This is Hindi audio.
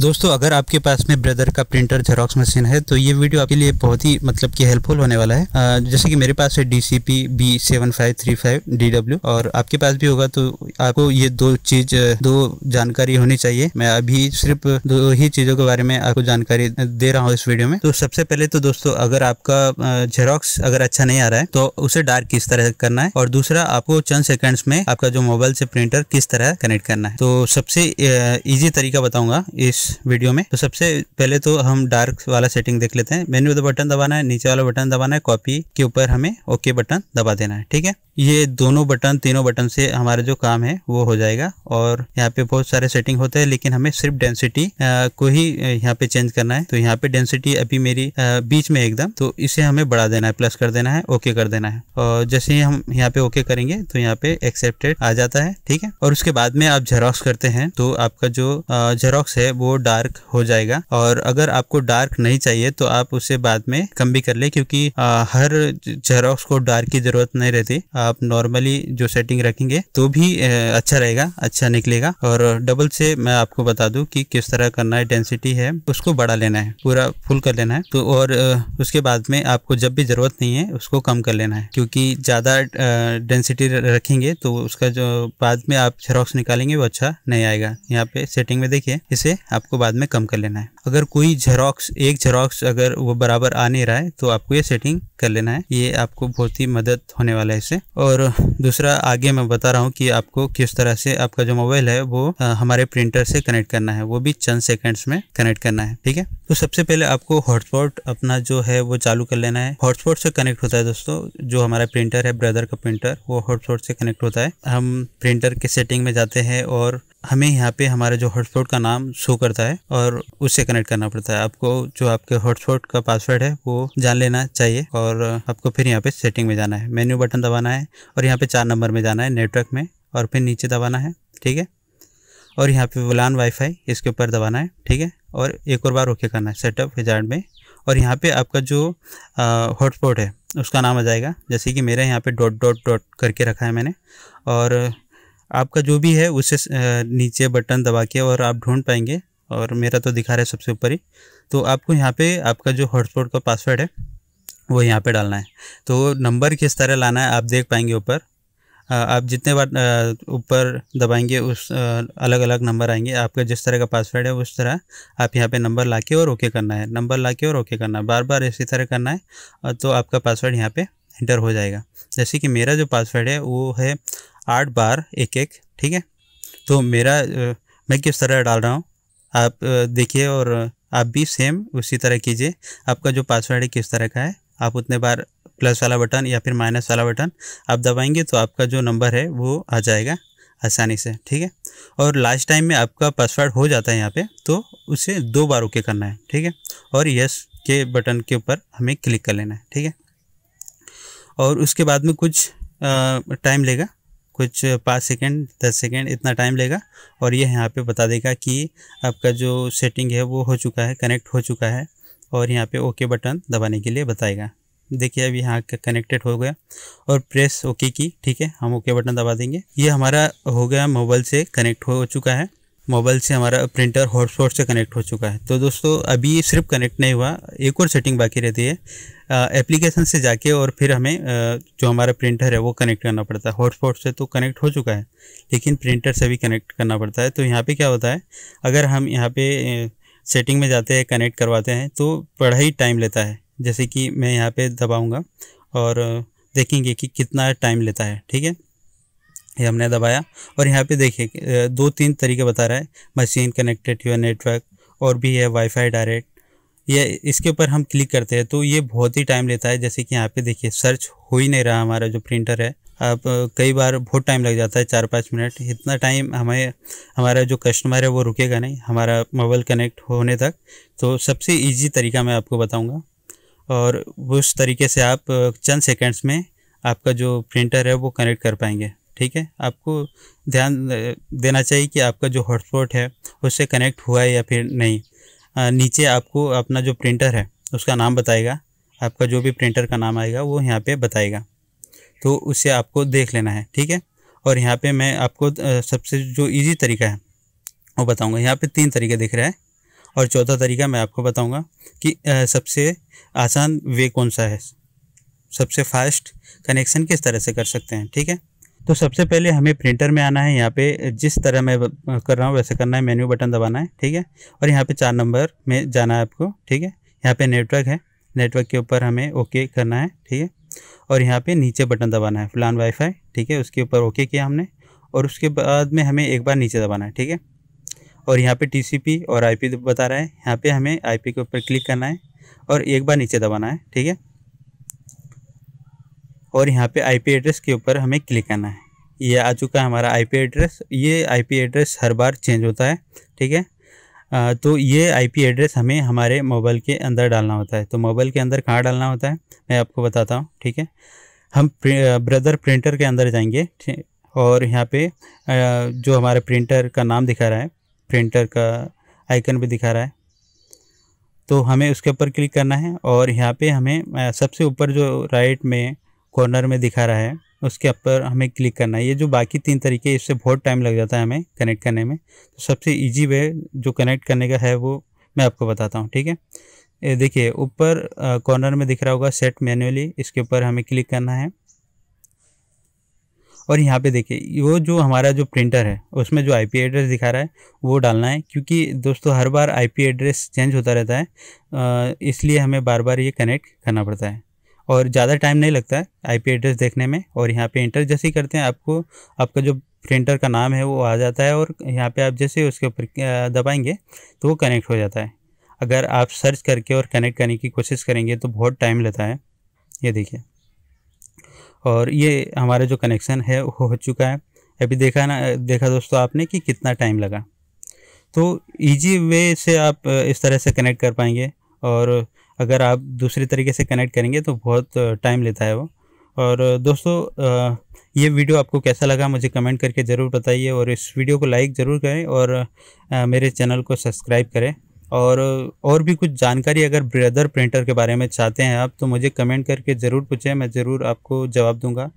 दोस्तों अगर आपके पास में ब्रदर का प्रिंटर जेरोक्स मशीन है तो ये वीडियो आपके लिए बहुत ही मतलब कि हेल्पफुल होने वाला है जैसे कि मेरे पास है D C P B seven five three five D W और आपके पास भी होगा तो आपको ये दो चीज दो जानकारी होनी चाहिए मैं अभी सिर्फ दो ही चीजों के बारे में आपको जानकारी दे रहा हूँ इस वीडियो में तो सबसे पहले तो दोस्तों अगर आपका जेरोक्स अगर अच्छा नहीं आ रहा है तो उसे डार्क किस तरह करना है और दूसरा आपको चंद सेकंड्स में आपका जो मोबाइल से प्रिंटर किस तरह कनेक्ट करना है तो सबसे इजी तरीका बताऊंगा इस वीडियो में तो सबसे पहले तो हम डार्क वाला सेटिंग देख लेते हैं मेन्यू तो बटन दबाना है नीचे वाला बटन दबाना है कॉपी के ऊपर हमें ओके बटन दबा देना है ठीक है ये दोनों बटन तीनों बटन से हमारा जो काम है वो हो जाएगा और यहाँ पे बहुत सारे सेटिंग होते हैं लेकिन हमें सिर्फ डेंसिटी को ही यहाँ पे चेंज करना है तो यहाँ पे डेंसिटी अभी मेरी आ, बीच में एकदम तो इसे हमें बढ़ा देना है प्लस कर देना है ओके कर देना है और जैसे ही हम यहाँ पे ओके करेंगे तो यहाँ पे एक्सेप्टेड आ जाता है ठीक है और उसके बाद में आप जेरोक्स करते हैं तो आपका जो जेरोक्स है वो डार्क हो जाएगा और अगर आपको डार्क नहीं चाहिए तो आप उसे बाद में कम भी कर ले क्योंकि आ, हर जेरोक्स को डार्क की जरूरत नहीं रहती आप नॉर्मली जो सेटिंग रखेंगे तो भी आ, अच्छा रहेगा अच्छा निकलेगा और डबल से मैं आपको बता दूं कि किस तरह करना है डेंसिटी है उसको बढ़ा लेना है पूरा फुल कर लेना है तो और उसके बाद में आपको जब भी जरूरत नहीं है उसको कम कर लेना है क्योंकि ज्यादा डेंसिटी रखेंगे तो उसका जो बाद में आप जेरोक्स निकालेंगे वो अच्छा नहीं आएगा यहाँ पे सेटिंग में देखिए इसे आप आपको बाद में कम कर लेना है अगर कोई झेरॉक्स एक झेरॉक्स अगर वो बराबर आ नहीं रहा है तो आपको ये सेटिंग कर लेना है ये आपको बहुत ही मदद होने वाला है इसे और दूसरा आगे मैं बता रहा हूँ कि आपको किस तरह से आपका जो मोबाइल है वो हमारे प्रिंटर से कनेक्ट करना है वो भी चंद सेकेंड्स में कनेक्ट करना है ठीक है तो सबसे पहले आपको हॉटस्पॉट अपना जो है वो चालू कर लेना है हॉटस्पॉट से कनेक्ट होता है दोस्तों जो हमारा प्रिंटर है ब्रदर का प्रिंटर वो हॉटस्पॉट से कनेक्ट होता है हम प्रिंटर के सेटिंग में जाते हैं और हमें यहाँ पे हमारा जो हॉटस्पॉट का नाम शो करता है और उससे कनेक्ट करना पड़ता है आपको जो आपके हॉटस्पॉट का पासवर्ड है वो जान लेना चाहिए और आपको फिर यहाँ पे सेटिंग में जाना है मेन्यू बटन दबाना है और यहाँ पे चार नंबर में जाना है नेटवर्क में और फिर नीचे दबाना है ठीक है और यहाँ पे वलान वाईफाई इसके ऊपर दबाना है ठीक है और एक और बार ओके करना है सेटअप हिजार्ड में और यहाँ पे आपका जो हॉटस्पॉट है उसका नाम आ जाएगा जैसे कि मेरे यहाँ पे डॉट डॉट डॉट करके रखा है मैंने और आपका जो भी है उसे नीचे बटन दबा के और आप ढूंढ पाएंगे और मेरा तो दिखा रहा है सबसे ऊपर ही तो आपको यहाँ पे आपका जो हॉटस्पॉट का पासवर्ड है वो यहाँ पे डालना है तो नंबर किस तरह लाना है आप देख पाएंगे ऊपर आप जितने बार ऊपर दबाएंगे उस अलग अलग नंबर आएंगे आपका जिस तरह का पासवर्ड है उस तरह आप यहाँ पे नंबर ला के और ओके करना है नंबर ला के और ओके करना है बार बार इसी तरह करना है तो आपका पासवर्ड यहाँ पे इंटर हो जाएगा जैसे कि मेरा जो पासवर्ड है वो है आठ बार एक एक ठीक है तो मेरा मैं किस तरह डाल रहा हूँ आप देखिए और आप भी सेम उसी तरह कीजिए आपका जो पासवर्ड है किस तरह का है आप उतने बार प्लस वाला बटन या फिर माइनस वाला बटन आप दबाएंगे तो आपका जो नंबर है वो आ जाएगा आसानी से ठीक है और लास्ट टाइम में आपका पासवर्ड हो जाता है यहाँ पे तो उसे दो बार ओके करना है ठीक है और यस के बटन के ऊपर हमें क्लिक कर लेना है ठीक है और उसके बाद में कुछ टाइम लेगा कुछ पाँच सेकेंड दस सेकेंड इतना टाइम लेगा और ये यहाँ पे बता देगा कि आपका जो सेटिंग है वो हो चुका है कनेक्ट हो चुका है और यहाँ पे ओके बटन दबाने के लिए बताएगा देखिए अब यहाँ कनेक्टेड हो गया और प्रेस ओके की ठीक है हम ओके बटन दबा देंगे ये हमारा हो गया मोबाइल से कनेक्ट हो चुका है मोबाइल से हमारा प्रिंटर हॉटस्पॉट से कनेक्ट हो चुका है तो दोस्तों अभी ये सिर्फ कनेक्ट नहीं हुआ एक और सेटिंग बाकी रहती है एप्लीकेशन से जाके और फिर हमें जो हमारा प्रिंटर है वो कनेक्ट करना पड़ता है हॉटस्पॉट से तो कनेक्ट हो चुका है लेकिन प्रिंटर से भी कनेक्ट करना पड़ता है तो यहाँ पर क्या होता है अगर हम यहाँ पर सेटिंग में जाते हैं कनेक्ट करवाते हैं तो बड़ा ही टाइम लेता है जैसे कि मैं यहाँ पर दबाऊँगा और देखेंगे कि कितना टाइम लेता है ठीक है ये हमने दबाया और यहाँ पे देखिए दो तीन तरीके बता रहा है मशीन कनेक्टेड टू नेटवर्क और भी है वाईफाई डायरेक्ट ये इसके ऊपर हम क्लिक करते हैं तो ये बहुत ही टाइम लेता है जैसे कि यहाँ पे देखिए सर्च हो ही नहीं रहा हमारा जो प्रिंटर है आप कई बार बहुत टाइम लग जाता है चार पाँच मिनट इतना टाइम हमें हमारा जो कस्टमर है वो रुकेगा नहीं हमारा मोबाइल कनेक्ट होने तक तो सबसे ईजी तरीका मैं आपको बताऊँगा और उस तरीके से आप चंद सेकेंड्स में आपका जो प्रिंटर है वो कनेक्ट कर पाएंगे ठीक है आपको ध्यान देना चाहिए कि आपका जो हॉटस्पॉट है उससे कनेक्ट हुआ है या फिर नहीं नीचे आपको अपना जो प्रिंटर है उसका नाम बताएगा आपका जो भी प्रिंटर का नाम आएगा वो यहाँ पे बताएगा तो उसे आपको देख लेना है ठीक है और यहाँ पे मैं आपको सबसे जो इजी तरीका है वो बताऊँगा यहाँ पे तीन तरीके दिख रहा है और चौथा तरीका मैं आपको बताऊँगा कि सबसे आसान वे कौन सा है सबसे फास्ट कनेक्शन किस तरह से कर सकते हैं ठीक है तो सबसे पहले हमें प्रिंटर में आना है यहाँ पे जिस तरह मैं कर रहा हूँ वैसे करना है मेन्यू बटन दबाना है ठीक है और यहाँ पे चार नंबर में जाना है आपको ठीक है यहाँ पे नेटवर्क है नेटवर्क के ऊपर हमें ओके करना है ठीक है और यहाँ पे नीचे बटन दबाना है फ्लान वाईफाई ठीक है उसके ऊपर ओके किया हमने और उसके बाद में हमें एक बार नीचे दबाना है ठीक है और यहाँ पर टी और आई बता रहा है यहाँ पर हमें आई के ऊपर क्लिक करना है और एक बार नीचे दबाना है ठीक है और यहाँ पे आईपी एड्रेस के ऊपर हमें क्लिक करना है ये आ चुका है हमारा आईपी एड्रेस ये आईपी एड्रेस हर बार चेंज होता है ठीक है तो ये आईपी एड्रेस हमें हमारे मोबाइल के अंदर डालना होता है तो मोबाइल के अंदर कहाँ डालना होता है मैं आपको बताता हूँ ठीक है हम प्रि, ब्रदर प्रिंटर के अंदर जाएंगे और यहाँ पे जो हमारे प्रिंटर का नाम दिखा रहा है प्रिंटर का आइकन भी दिखा रहा है तो हमें उसके ऊपर क्लिक करना है और यहाँ पे हमें सबसे ऊपर जो राइट में कॉर्नर में दिखा रहा है उसके ऊपर हमें क्लिक करना है ये जो बाकी तीन तरीके इससे बहुत टाइम लग जाता है हमें कनेक्ट करने में तो सबसे इजी वे जो कनेक्ट करने का है वो मैं आपको बताता हूँ ठीक है देखिए ऊपर कॉर्नर में दिख रहा होगा सेट मैनुअली इसके ऊपर हमें क्लिक करना है और यहाँ पे देखिए वो जो हमारा जो प्रिंटर है उसमें जो आईपी एड्रेस दिखा रहा है वो डालना है क्योंकि दोस्तों हर बार आईपी एड्रेस चेंज होता रहता है इसलिए हमें बार बार ये कनेक्ट करना पड़ता है और ज़्यादा टाइम नहीं लगता है पी एड्रेस देखने में और यहाँ पे इंटर जैसे ही करते हैं आपको आपका जो प्रिंटर का नाम है वो आ जाता है और यहाँ पे आप जैसे उसके ऊपर दबाएंगे तो वो कनेक्ट हो जाता है अगर आप सर्च करके और कनेक्ट करने की कोशिश करेंगे तो बहुत टाइम लेता है ये देखिए और ये हमारा जो कनेक्शन है वो हो चुका है अभी देखा ना देखा दोस्तों आपने कि कितना टाइम लगा तो इजी वे से आप इस तरह से कनेक्ट कर पाएंगे और अगर आप दूसरे तरीके से कनेक्ट करेंगे तो बहुत टाइम लेता है वो और दोस्तों ये वीडियो आपको कैसा लगा मुझे कमेंट करके ज़रूर बताइए और इस वीडियो को लाइक ज़रूर करें और मेरे चैनल को सब्सक्राइब करें और और भी कुछ जानकारी अगर ब्रदर प्रिंटर के बारे में चाहते हैं आप तो मुझे कमेंट करके ज़रूर पूछें मैं ज़रूर आपको जवाब दूंगा